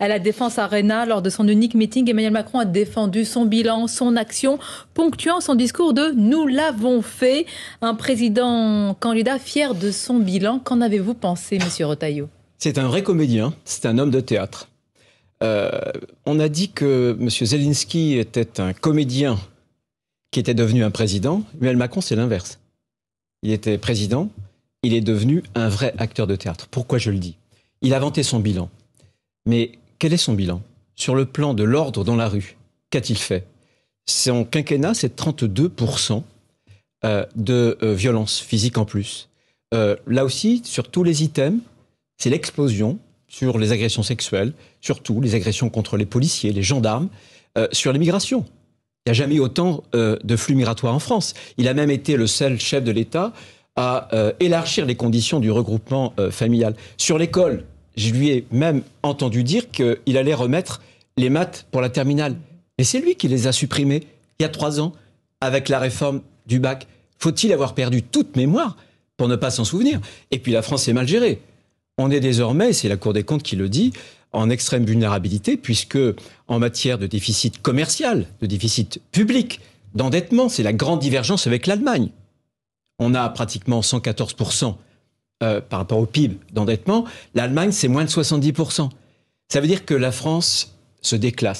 à la Défense Arena lors de son unique meeting. Emmanuel Macron a défendu son bilan, son action, ponctuant son discours de Nous l'avons fait. Un président candidat fier de son bilan. Qu'en avez-vous pensé, monsieur Rotaillot C'est un vrai comédien, c'est un homme de théâtre. Euh, on a dit que M. Zelensky était un comédien qui était devenu un président. Emmanuel Macron, c'est l'inverse. Il était président, il est devenu un vrai acteur de théâtre. Pourquoi je le dis Il a vanté son bilan. Mais quel est son bilan Sur le plan de l'ordre dans la rue, qu'a-t-il fait Son quinquennat, c'est 32% euh, de euh, violence physique en plus. Euh, là aussi, sur tous les items, c'est l'explosion sur les agressions sexuelles, surtout les agressions contre les policiers, les gendarmes, sur sur l'immigration. Il n'y a jamais eu autant de flux migratoires en France. Il a même été le seul chef de l'État à élargir les conditions du regroupement familial. Sur l'école, je lui ai même entendu dire qu'il allait remettre les maths pour la terminale. Mais c'est lui qui les a supprimés il y a trois ans avec la réforme du bac. Faut-il avoir perdu toute mémoire pour ne pas s'en souvenir Et puis la France est mal gérée. On est désormais, c'est la Cour des comptes qui le dit, en extrême vulnérabilité puisque en matière de déficit commercial, de déficit public, d'endettement, c'est la grande divergence avec l'Allemagne. On a pratiquement 114 euh, par rapport au PIB d'endettement, l'Allemagne, c'est moins de 70%. Ça veut dire que la France se déclasse.